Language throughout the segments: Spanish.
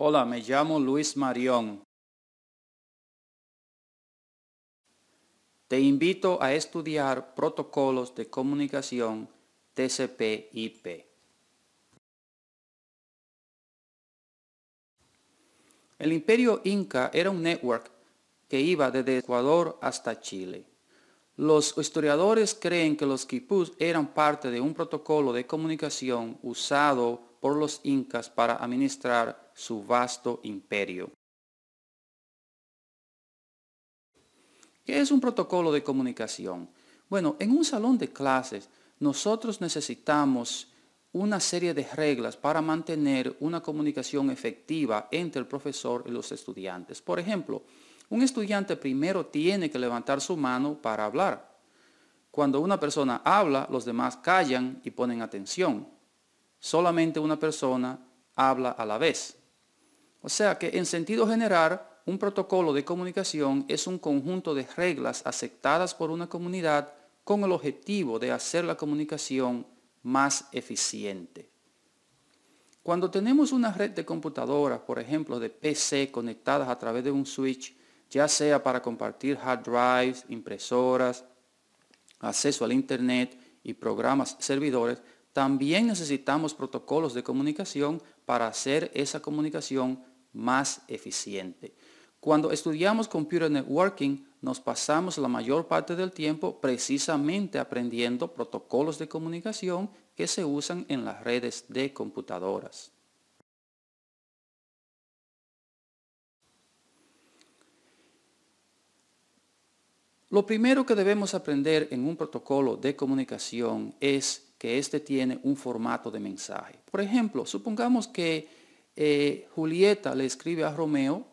Hola, me llamo Luis Marión. Te invito a estudiar protocolos de comunicación TCP/IP. El imperio inca era un network que iba desde Ecuador hasta Chile. Los historiadores creen que los quipus eran parte de un protocolo de comunicación usado por los incas para administrar su vasto imperio. ¿Qué es un protocolo de comunicación? Bueno, en un salón de clases nosotros necesitamos una serie de reglas para mantener una comunicación efectiva entre el profesor y los estudiantes. Por ejemplo, un estudiante primero tiene que levantar su mano para hablar. Cuando una persona habla, los demás callan y ponen atención. Solamente una persona habla a la vez. O sea que en sentido general, un protocolo de comunicación es un conjunto de reglas aceptadas por una comunidad con el objetivo de hacer la comunicación más eficiente. Cuando tenemos una red de computadoras, por ejemplo de PC conectadas a través de un switch, ya sea para compartir hard drives, impresoras, acceso al Internet y programas servidores, también necesitamos protocolos de comunicación para hacer esa comunicación más eficiente. Cuando estudiamos Computer Networking, nos pasamos la mayor parte del tiempo precisamente aprendiendo protocolos de comunicación que se usan en las redes de computadoras. Lo primero que debemos aprender en un protocolo de comunicación es que éste tiene un formato de mensaje. Por ejemplo, supongamos que eh, Julieta le escribe a Romeo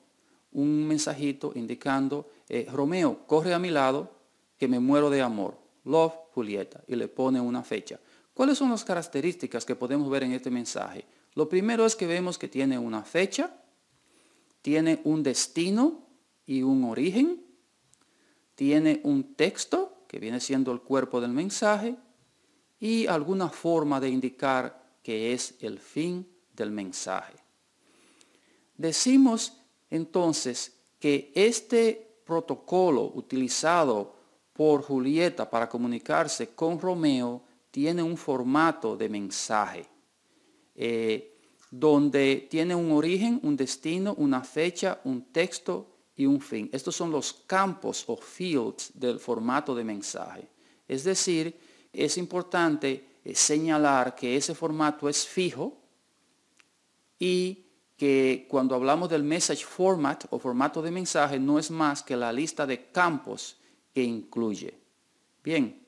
un mensajito indicando, eh, Romeo, corre a mi lado, que me muero de amor. Love, Julieta, y le pone una fecha. ¿Cuáles son las características que podemos ver en este mensaje? Lo primero es que vemos que tiene una fecha, tiene un destino y un origen, tiene un texto, que viene siendo el cuerpo del mensaje, y alguna forma de indicar que es el fin del mensaje. Decimos entonces que este protocolo utilizado por Julieta para comunicarse con Romeo tiene un formato de mensaje, eh, donde tiene un origen, un destino, una fecha, un texto y un fin. Estos son los campos o fields del formato de mensaje. Es decir, es importante eh, señalar que ese formato es fijo y que cuando hablamos del message format o formato de mensaje no es más que la lista de campos que incluye. Bien,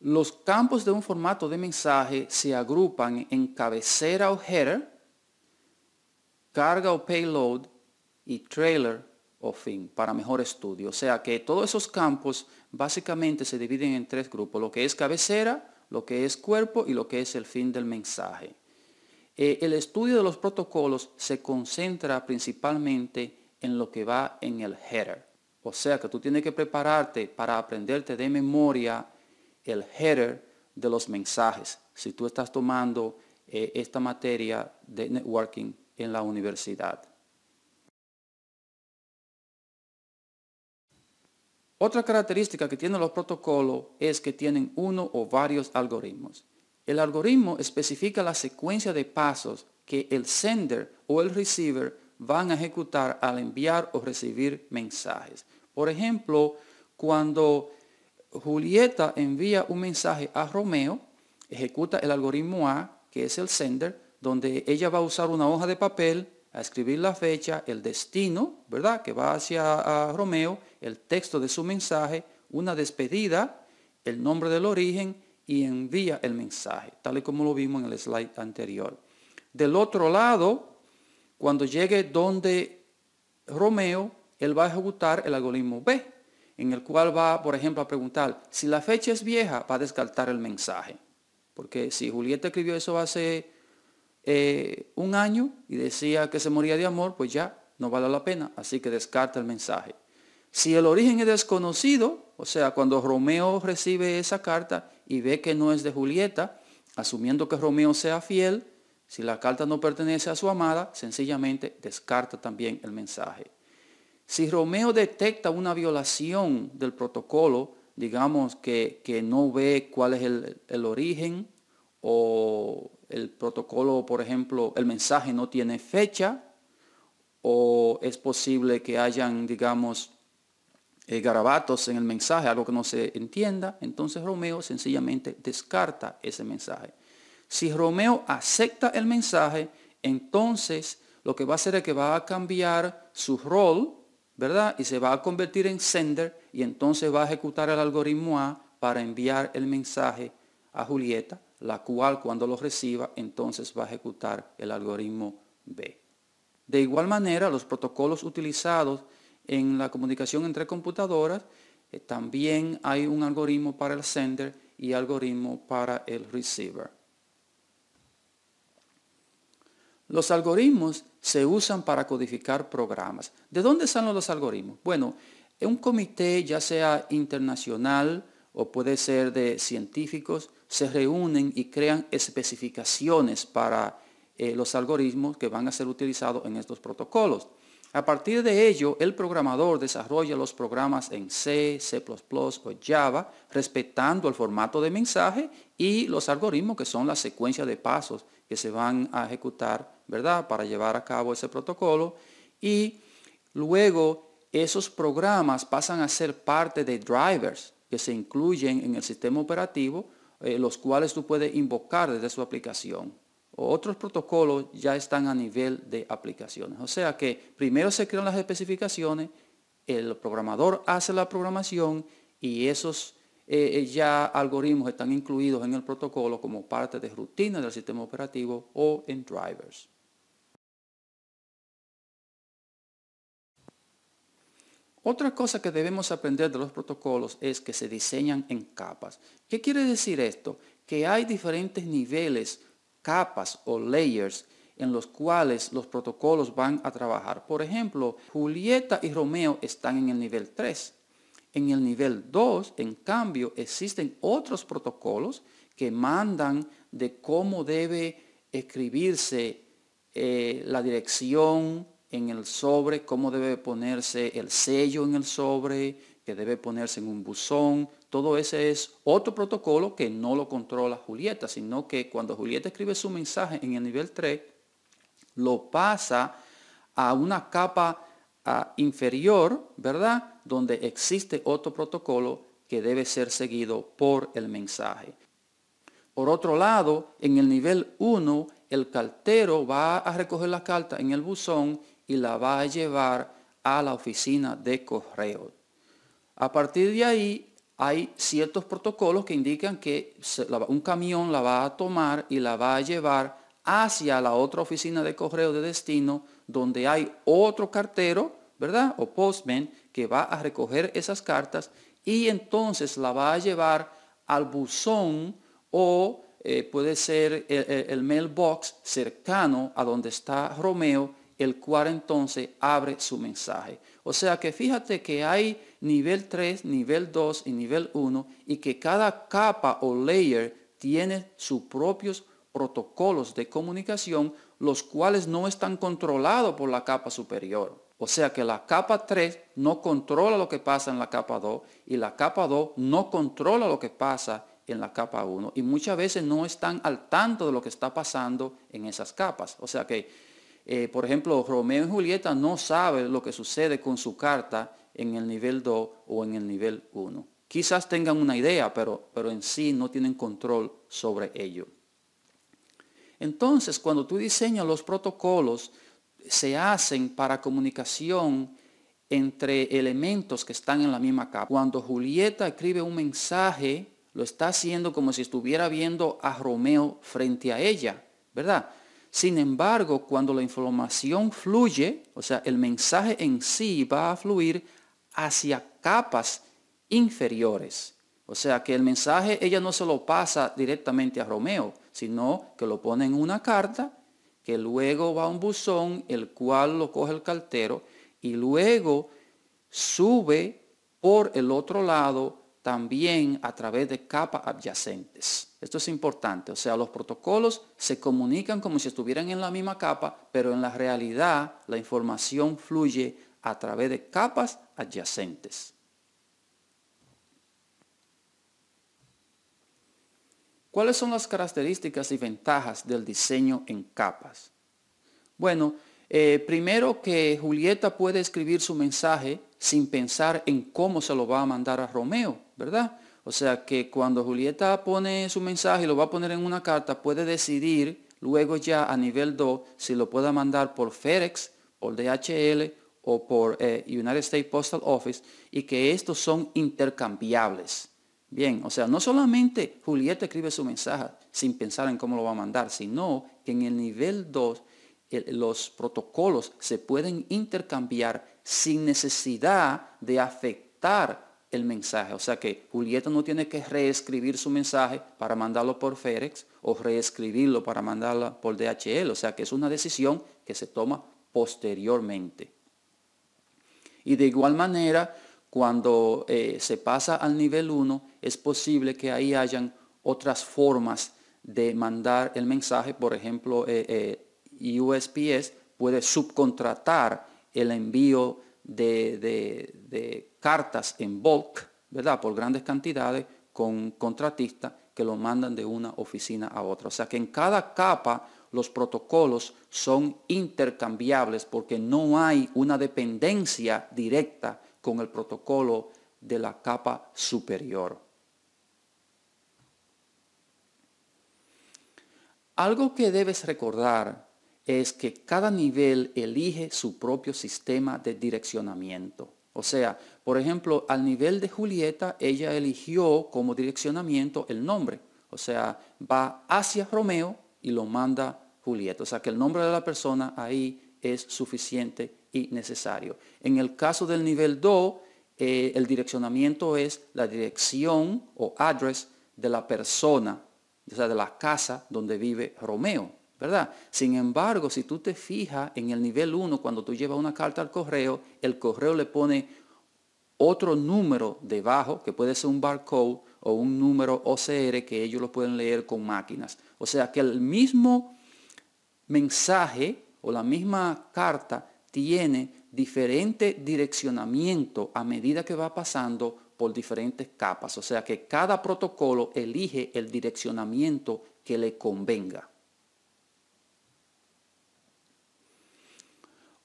los campos de un formato de mensaje se agrupan en cabecera o header, carga o payload y trailer o fin para mejor estudio. O sea que todos esos campos básicamente se dividen en tres grupos, lo que es cabecera, lo que es cuerpo y lo que es el fin del mensaje. Eh, el estudio de los protocolos se concentra principalmente en lo que va en el header. O sea que tú tienes que prepararte para aprenderte de memoria el header de los mensajes. Si tú estás tomando eh, esta materia de networking en la universidad. Otra característica que tienen los protocolos es que tienen uno o varios algoritmos. El algoritmo especifica la secuencia de pasos que el sender o el receiver van a ejecutar al enviar o recibir mensajes. Por ejemplo, cuando Julieta envía un mensaje a Romeo, ejecuta el algoritmo A, que es el sender, donde ella va a usar una hoja de papel a escribir la fecha, el destino, ¿verdad? Que va hacia Romeo, el texto de su mensaje, una despedida, el nombre del origen y envía el mensaje, tal y como lo vimos en el slide anterior. Del otro lado, cuando llegue donde Romeo, él va a ejecutar el algoritmo B, en el cual va, por ejemplo, a preguntar, si la fecha es vieja, va a descartar el mensaje. Porque si Julieta escribió eso hace eh, un año y decía que se moría de amor, pues ya no vale la pena, así que descarta el mensaje. Si el origen es desconocido, o sea, cuando Romeo recibe esa carta, y ve que no es de Julieta, asumiendo que Romeo sea fiel, si la carta no pertenece a su amada, sencillamente descarta también el mensaje. Si Romeo detecta una violación del protocolo, digamos que, no ve cuál es el, el origen o el protocolo, por ejemplo, el mensaje no tiene fecha o es posible que hayan, digamos, eh, garabatos en el mensaje, algo que no se entienda, entonces Romeo sencillamente descarta ese mensaje. Si Romeo acepta el mensaje, entonces lo que va a hacer es que va a cambiar su rol, ¿verdad? Y se va a convertir en sender y entonces va a ejecutar el algoritmo A para enviar el mensaje a Julieta, la cual cuando lo reciba, entonces va a ejecutar el algoritmo B. De igual manera, los protocolos utilizados en la comunicación entre computadoras eh, también hay un algoritmo para el sender y algoritmo para el receiver. Los algoritmos se usan para codificar programas. ¿De dónde salen los algoritmos? Bueno, en un comité ya sea internacional o puede ser de científicos, se reúnen y crean especificaciones para eh, los algoritmos que van a ser utilizados en estos protocolos. A partir de ello, el programador desarrolla los programas en C, C++ o Java, respetando el formato de mensaje y los algoritmos que son la secuencia de pasos que se van a ejecutar, ¿verdad?, para llevar a cabo ese protocolo. Y luego esos programas pasan a ser parte de drivers que se incluyen en el sistema operativo, eh, los cuales tú puedes invocar desde su aplicación. Otros protocolos ya están a nivel de aplicaciones. O sea que primero se crean las especificaciones, el programador hace la programación y esos eh, eh, ya algoritmos están incluidos en el protocolo como parte de rutina del sistema operativo o en drivers. Otra cosa que debemos aprender de los protocolos es que se diseñan en capas. ¿Qué quiere decir esto? Que hay diferentes niveles capas o layers en los cuales los protocolos van a trabajar. Por ejemplo, Julieta y Romeo están en el nivel 3. En el nivel 2, en cambio, existen otros protocolos que mandan de cómo debe escribirse eh, la dirección en el sobre, cómo debe ponerse el sello en el sobre, que debe ponerse en un buzón, todo ese es otro protocolo que no lo controla Julieta, sino que cuando Julieta escribe su mensaje en el nivel 3, lo pasa a una capa inferior, ¿verdad? Donde existe otro protocolo que debe ser seguido por el mensaje. Por otro lado, en el nivel 1, el cartero va a recoger la carta en el buzón y la va a llevar a la oficina de correo. A partir de ahí, hay ciertos protocolos que indican que un camión la va a tomar y la va a llevar hacia la otra oficina de correo de destino donde hay otro cartero, ¿verdad? O postman que va a recoger esas cartas y entonces la va a llevar al buzón o eh, puede ser el mailbox cercano a donde está Romeo, el cual entonces abre su mensaje. O sea que fíjate que hay nivel 3, nivel 2 y nivel 1 y que cada capa o layer tiene sus propios protocolos de comunicación los cuales no están controlados por la capa superior. O sea que la capa 3 no controla lo que pasa en la capa 2 y la capa 2 no controla lo que pasa en la capa 1 y muchas veces no están al tanto de lo que está pasando en esas capas. O sea que, eh, por ejemplo, Romeo y Julieta no sabe lo que sucede con su carta en el nivel 2 o en el nivel 1. Quizás tengan una idea, pero, pero en sí no tienen control sobre ello. Entonces, cuando tú diseñas los protocolos, se hacen para comunicación entre elementos que están en la misma capa. Cuando Julieta escribe un mensaje, lo está haciendo como si estuviera viendo a Romeo frente a ella, ¿verdad? Sin embargo, cuando la información fluye, o sea, el mensaje en sí va a fluir hacia capas inferiores. O sea que el mensaje ella no se lo pasa directamente a Romeo, sino que lo pone en una carta, que luego va a un buzón, el cual lo coge el cartero, y luego sube por el otro lado también a través de capas adyacentes. Esto es importante, o sea, los protocolos se comunican como si estuvieran en la misma capa, pero en la realidad la información fluye a través de capas adyacentes. ¿Cuáles son las características y ventajas del diseño en capas? Bueno, eh, primero que Julieta puede escribir su mensaje sin pensar en cómo se lo va a mandar a Romeo, ¿verdad? O sea que cuando Julieta pone su mensaje y lo va a poner en una carta, puede decidir luego ya a nivel 2 si lo pueda mandar por FedEx, o DHL o por eh, United States Postal Office y que estos son intercambiables. Bien, o sea, no solamente Julieta escribe su mensaje sin pensar en cómo lo va a mandar, sino que en el nivel 2 los protocolos se pueden intercambiar sin necesidad de afectar el mensaje. O sea que Julieta no tiene que reescribir su mensaje para mandarlo por FedEx o reescribirlo para mandarlo por DHL. O sea que es una decisión que se toma posteriormente. Y de igual manera, cuando eh, se pasa al nivel 1, es posible que ahí hayan otras formas de mandar el mensaje. Por ejemplo, eh, eh, USPS puede subcontratar el envío de, de, cartas en bulk, ¿verdad? Por grandes cantidades con contratistas que lo mandan de una oficina a otra. O sea que en cada capa los protocolos son intercambiables porque no hay una dependencia directa con el protocolo de la capa superior. Algo que debes recordar es que cada nivel elige su propio sistema de direccionamiento. O sea, por ejemplo, al nivel de Julieta, ella eligió como direccionamiento el nombre. O sea, va hacia Romeo y lo manda Julieta. O sea que el nombre de la persona ahí es suficiente y necesario. En el caso del nivel 2, eh, el direccionamiento es la dirección o address de la persona, o sea, de la casa donde vive Romeo, ¿verdad? Sin embargo, si tú te fijas en el nivel 1, cuando tú llevas una carta al correo, el correo le pone otro número debajo, que puede ser un barcode o un número OCR que ellos lo pueden leer con máquinas. O sea que el mismo mensaje o la misma carta tiene diferente direccionamiento a medida que va pasando por diferentes capas. O sea que cada protocolo elige el direccionamiento que le convenga.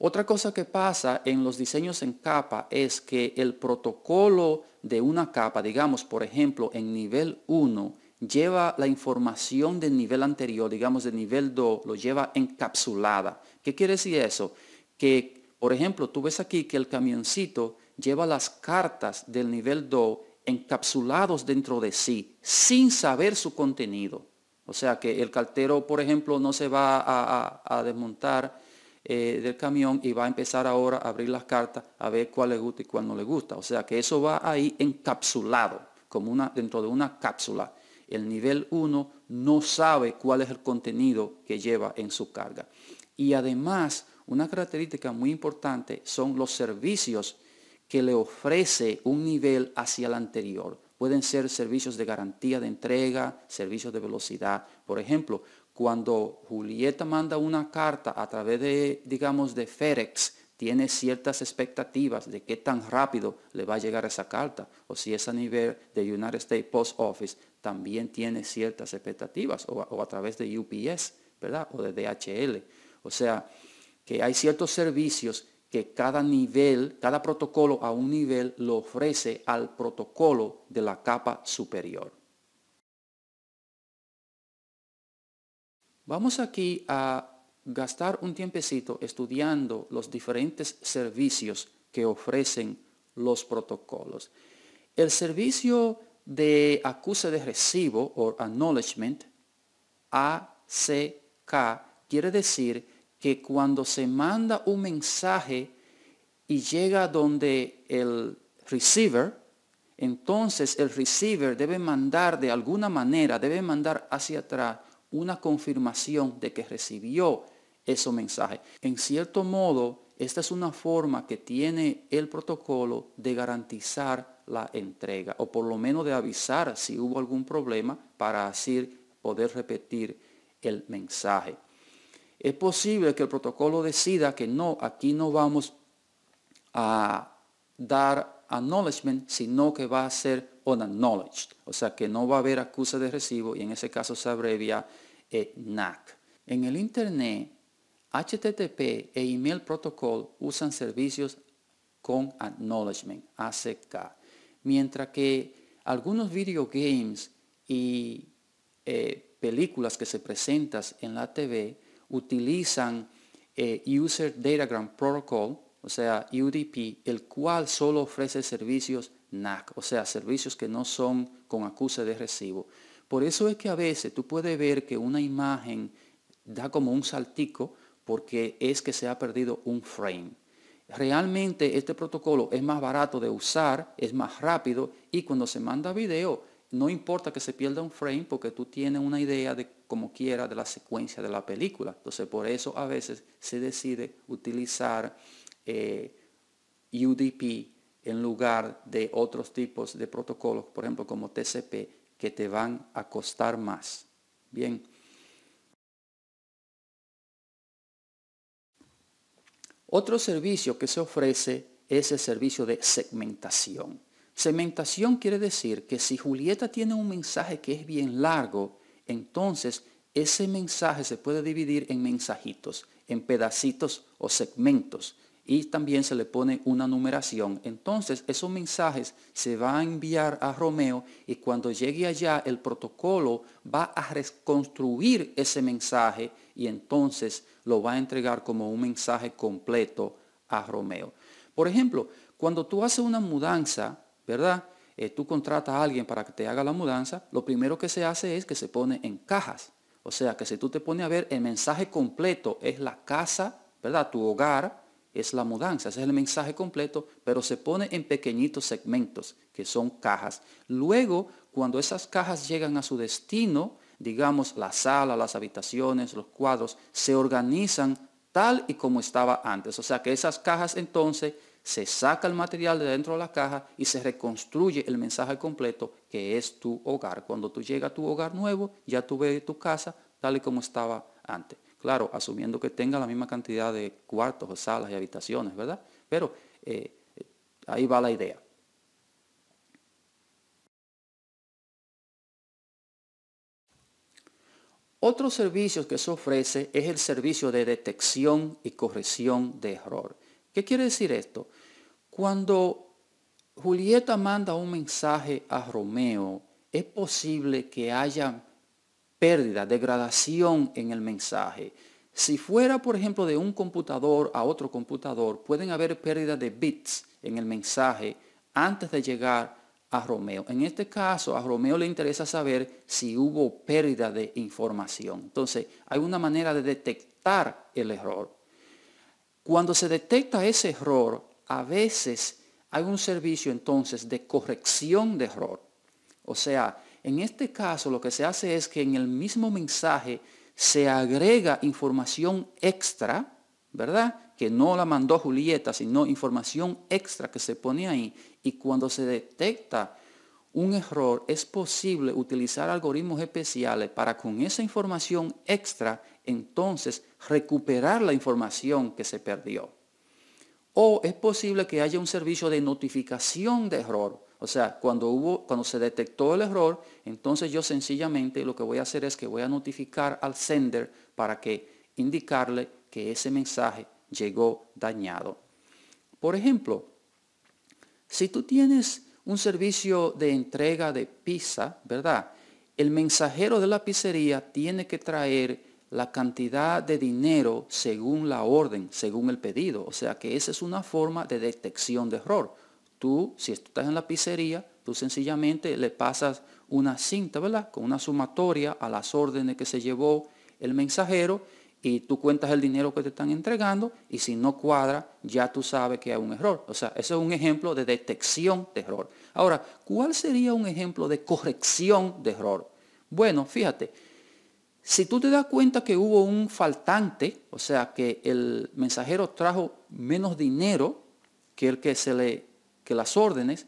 Otra cosa que pasa en los diseños en capa es que el protocolo de una capa, digamos por ejemplo en nivel 1, lleva la información del nivel anterior, digamos del nivel 2, lo lleva encapsulada. ¿Qué quiere decir eso? Que, por ejemplo, tú ves aquí que el camioncito lleva las cartas del nivel 2 encapsulados dentro de sí, sin saber su contenido. O sea que el cartero, por ejemplo, no se va a, desmontar eh, del camión y va a empezar ahora a abrir las cartas a ver cuál le gusta y cuál no le gusta. O sea que eso va ahí encapsulado, como una, dentro de una cápsula el nivel 1 no sabe cuál es el contenido que lleva en su carga. Y además, una característica muy importante son los servicios que le ofrece un nivel hacia el anterior. Pueden ser servicios de garantía de entrega, servicios de velocidad. Por ejemplo, cuando Julieta manda una carta a través de, digamos, de FedEx, tiene ciertas expectativas de qué tan rápido le va a llegar esa carta o si es a nivel de United States Post Office también tiene ciertas expectativas, o a, través de UPS, ¿verdad? O de DHL. O sea, que hay ciertos servicios que cada nivel, cada protocolo a un nivel lo ofrece al protocolo de la capa superior. Vamos aquí a gastar un tiempecito estudiando los diferentes servicios que ofrecen los protocolos. El servicio de acusa de recibo o acknowledgement, ACK, quiere decir que cuando se manda un mensaje y llega donde el receiver, entonces el receiver debe mandar de alguna manera, debe mandar hacia atrás una confirmación de que recibió ese mensaje. En cierto modo, esta es una forma que tiene el protocolo de garantizar la entrega, o por lo menos de avisar si hubo algún problema para así poder repetir el mensaje. Es posible que el protocolo decida que no, aquí no vamos a dar acknowledgement, sino que va a ser unacknowledged, o sea que no va a haber acusa de recibo y en ese caso se abrevia eh, NAC. En el Internet, HTTP e Email Protocol usan servicios con acknowledgement, ACK mientras que algunos video games y eh, películas que se presentan en la TV utilizan eh, User Datagram Protocol, o sea, UDP, el cual solo ofrece servicios NAC, o sea, servicios que no son con acuse de recibo. Por eso es que a veces tú puedes ver que una imagen da como un saltico porque es que se ha perdido un frame realmente este protocolo es más barato de usar, es más rápido y cuando se manda video, no importa que se pierda un frame porque tú tienes una idea de como quiera de la secuencia de la película. Entonces por eso a veces se decide utilizar eh, UDP en lugar de otros tipos de protocolos, por ejemplo como TCP, que te van a costar más. Bien. Otro servicio que se ofrece es el servicio de segmentación. Segmentación quiere decir que si Julieta tiene un mensaje que es bien largo, entonces ese mensaje se puede dividir en mensajitos, en pedacitos o segmentos y también se le pone una numeración. Entonces esos mensajes se van a enviar a Romeo y cuando llegue allá el protocolo va a reconstruir ese mensaje y entonces lo va a entregar como un mensaje completo a Romeo. Por ejemplo, cuando tú haces una mudanza, ¿verdad? Eh, tú contratas a alguien para que te haga la mudanza, lo primero que se hace es que se pone en cajas. O sea que si tú te pones a ver, el mensaje completo es la casa, ¿verdad? Tu hogar, es la mudanza, ese es el mensaje completo, pero se pone en pequeñitos segmentos, que son cajas. Luego, cuando esas cajas llegan a su destino, digamos la sala, las habitaciones, los cuadros, se organizan tal y como estaba antes. O sea que esas cajas entonces se saca el material de dentro de la caja y se reconstruye el mensaje completo que es tu hogar. Cuando tú llegas a tu hogar nuevo, ya tú ves tu casa tal y como estaba antes. Claro, asumiendo que tenga la misma cantidad de cuartos o salas y habitaciones, ¿verdad? Pero eh, ahí va la idea. Otro servicio que se ofrece es el servicio de detección y corrección de error. ¿Qué quiere decir esto? Cuando Julieta manda un mensaje a Romeo, es posible que haya pérdida, degradación en el mensaje. Si fuera, por ejemplo, de un computador a otro computador, pueden haber pérdida de bits en el mensaje antes de llegar a Romeo. En este caso, a Romeo le interesa saber si hubo pérdida de información. Entonces, hay una manera de detectar el error. Cuando se detecta ese error, a veces hay un servicio entonces de corrección de error. O sea, en este caso lo que se hace es que en el mismo mensaje se agrega información extra, ¿verdad? Que no la mandó Julieta, sino información extra que se pone ahí. Y cuando se detecta un error, es posible utilizar algoritmos especiales para con esa información extra, entonces recuperar la información que se perdió. O es posible que haya un servicio de notificación de error o sea, cuando, hubo, cuando se detectó el error, entonces yo sencillamente lo que voy a hacer es que voy a notificar al sender para que indicarle que ese mensaje llegó dañado. Por ejemplo, si tú tienes un servicio de entrega de pizza, ¿verdad? El mensajero de la pizzería tiene que traer la cantidad de dinero según la orden, según el pedido. O sea que esa es una forma de detección de error. Tú, si estás en la pizzería, tú sencillamente le pasas una cinta, ¿verdad? Con una sumatoria a las órdenes que se llevó el mensajero y tú cuentas el dinero que te están entregando y si no cuadra, ya tú sabes que hay un error. O sea, eso es un ejemplo de detección de error. Ahora, ¿cuál sería un ejemplo de corrección de error? Bueno, fíjate, si tú te das cuenta que hubo un faltante, o sea, que el mensajero trajo menos dinero que el que se le que las órdenes,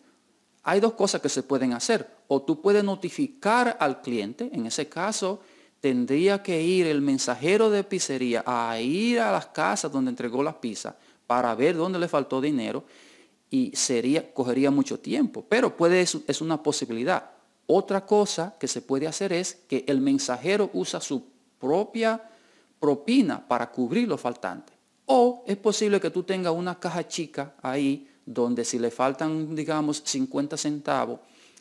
hay dos cosas que se pueden hacer. O tú puedes notificar al cliente, en ese caso tendría que ir el mensajero de pizzería a ir a las casas donde entregó las pizzas para ver dónde le faltó dinero y sería, cogería mucho tiempo. Pero puede, es una posibilidad. Otra cosa que se puede hacer es que el mensajero usa su propia propina para cubrir lo faltante. O es posible que tú tengas una caja chica ahí donde si le faltan, digamos, 50 centavos,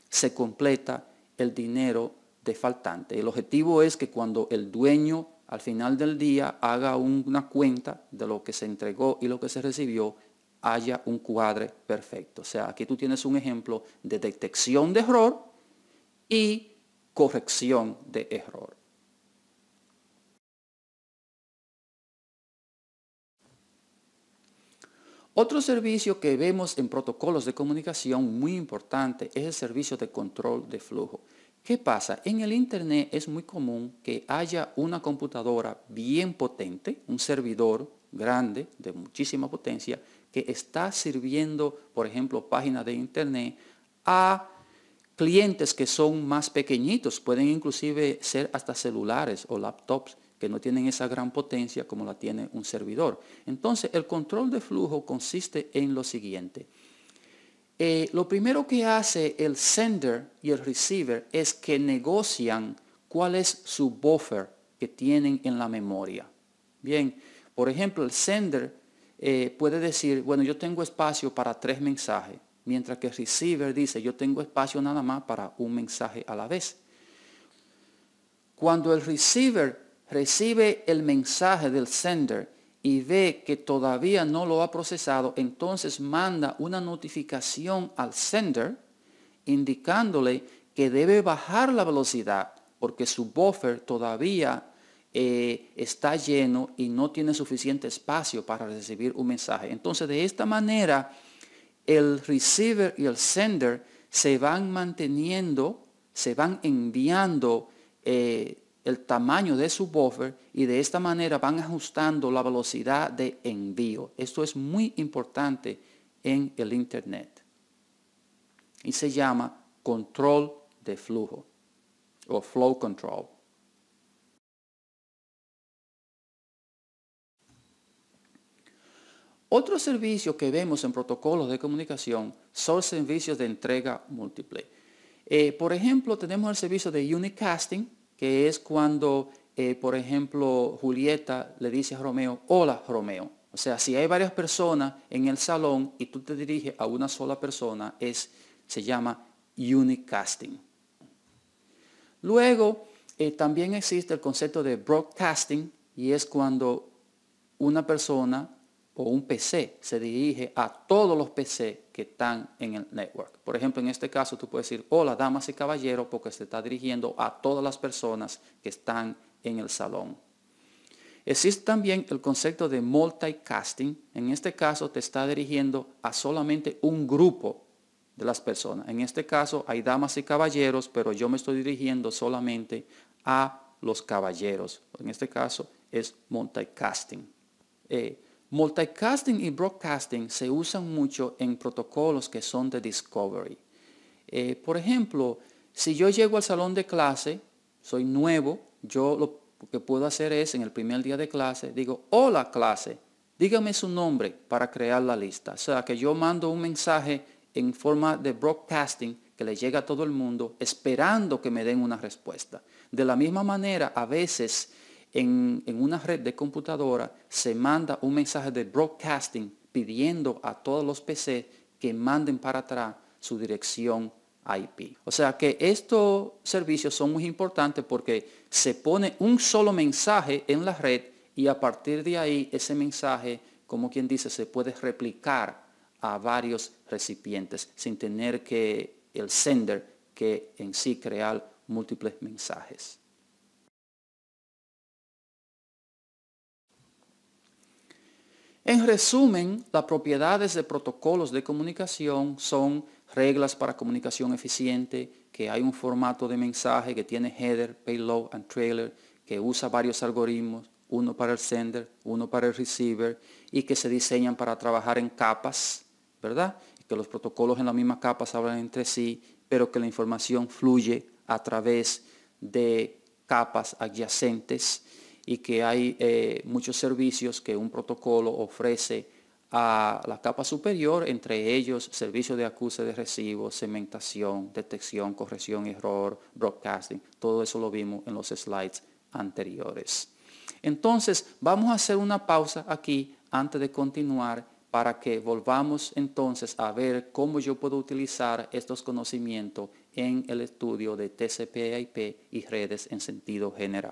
se completa el dinero de faltante. El objetivo es que cuando el dueño al final del día haga una cuenta de lo que se entregó y lo que se recibió, haya un cuadre perfecto. O sea, aquí tú tienes un ejemplo de detección de error y corrección de error. Otro servicio que vemos en protocolos de comunicación muy importante es el servicio de control de flujo. ¿Qué pasa? En el Internet es muy común que haya una computadora bien potente, un servidor grande de muchísima potencia, que está sirviendo, por ejemplo, páginas de Internet a clientes que son más pequeñitos, pueden inclusive ser hasta celulares o laptops que no tienen esa gran potencia como la tiene un servidor. Entonces, el control de flujo consiste en lo siguiente. Eh, lo primero que hace el sender y el receiver es que negocian cuál es su buffer que tienen en la memoria. Bien, por ejemplo, el sender eh, puede decir, bueno, yo tengo espacio para tres mensajes, mientras que el receiver dice, yo tengo espacio nada más para un mensaje a la vez. Cuando el receiver recibe el mensaje del sender y ve que todavía no lo ha procesado, entonces manda una notificación al sender indicándole que debe bajar la velocidad porque su buffer todavía eh, está lleno y no tiene suficiente espacio para recibir un mensaje. Entonces de esta manera el receiver y el sender se van manteniendo, se van enviando eh, el tamaño de su buffer y de esta manera van ajustando la velocidad de envío. Esto es muy importante en el Internet. Y se llama control de flujo o flow control. Otro servicio que vemos en protocolos de comunicación son servicios de entrega múltiple. Eh, por ejemplo, tenemos el servicio de unicasting, que es cuando, eh, por ejemplo, Julieta le dice a Romeo, hola Romeo. O sea, si hay varias personas en el salón y tú te diriges a una sola persona, es, se llama unicasting. Luego, eh, también existe el concepto de broadcasting y es cuando una persona o un PC se dirige a todos los PC que están en el network. Por ejemplo, en este caso tú puedes decir, hola damas y caballeros, porque se está dirigiendo a todas las personas que están en el salón. Existe también el concepto de multicasting. En este caso te está dirigiendo a solamente un grupo de las personas. En este caso hay damas y caballeros, pero yo me estoy dirigiendo solamente a los caballeros. En este caso es multicasting. Eh, Multicasting y broadcasting se usan mucho en protocolos que son de discovery. Eh, por ejemplo, si yo llego al salón de clase, soy nuevo, yo lo que puedo hacer es en el primer día de clase, digo, hola clase, dígame su nombre para crear la lista. O sea, que yo mando un mensaje en forma de broadcasting que le llega a todo el mundo esperando que me den una respuesta. De la misma manera, a veces en, una red de computadora se manda un mensaje de broadcasting pidiendo a todos los PC que manden para atrás su dirección IP. O sea que estos servicios son muy importantes porque se pone un solo mensaje en la red y a partir de ahí ese mensaje, como quien dice, se puede replicar a varios recipientes sin tener que el sender que en sí crear múltiples mensajes. En resumen, las propiedades de protocolos de comunicación son reglas para comunicación eficiente, que hay un formato de mensaje que tiene header, payload and trailer, que usa varios algoritmos, uno para el sender, uno para el receiver, y que se diseñan para trabajar en capas, ¿verdad? Que los protocolos en la misma capa se hablan entre sí, pero que la información fluye a través de capas adyacentes y que hay eh, muchos servicios que un protocolo ofrece a la capa superior, entre ellos servicios de acuse de recibo, segmentación, detección, corrección, error, broadcasting. Todo eso lo vimos en los slides anteriores. Entonces, vamos a hacer una pausa aquí antes de continuar para que volvamos entonces a ver cómo yo puedo utilizar estos conocimientos en el estudio de TCP/IP y redes en sentido general.